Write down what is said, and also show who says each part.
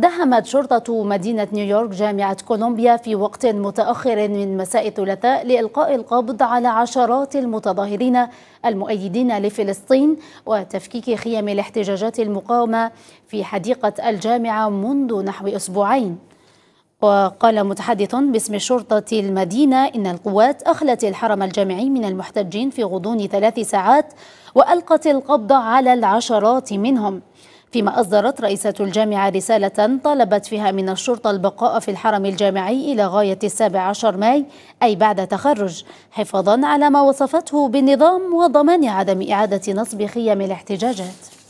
Speaker 1: دهمت شرطة مدينة نيويورك جامعة كولومبيا في وقت متأخر من مساء الثلاثاء لإلقاء القبض على عشرات المتظاهرين المؤيدين لفلسطين وتفكيك خيام الاحتجاجات المقاومة في حديقة الجامعة منذ نحو أسبوعين وقال متحدث باسم شرطة المدينة إن القوات أخلت الحرم الجامعي من المحتجين في غضون ثلاث ساعات وألقت القبض على العشرات منهم فيما أصدرت رئيسة الجامعة رسالة طالبت فيها من الشرطة البقاء في الحرم الجامعي إلى غاية السابع عشر ماي أي بعد تخرج حفاظا على ما وصفته بالنظام وضمان عدم إعادة نصب خيام الاحتجاجات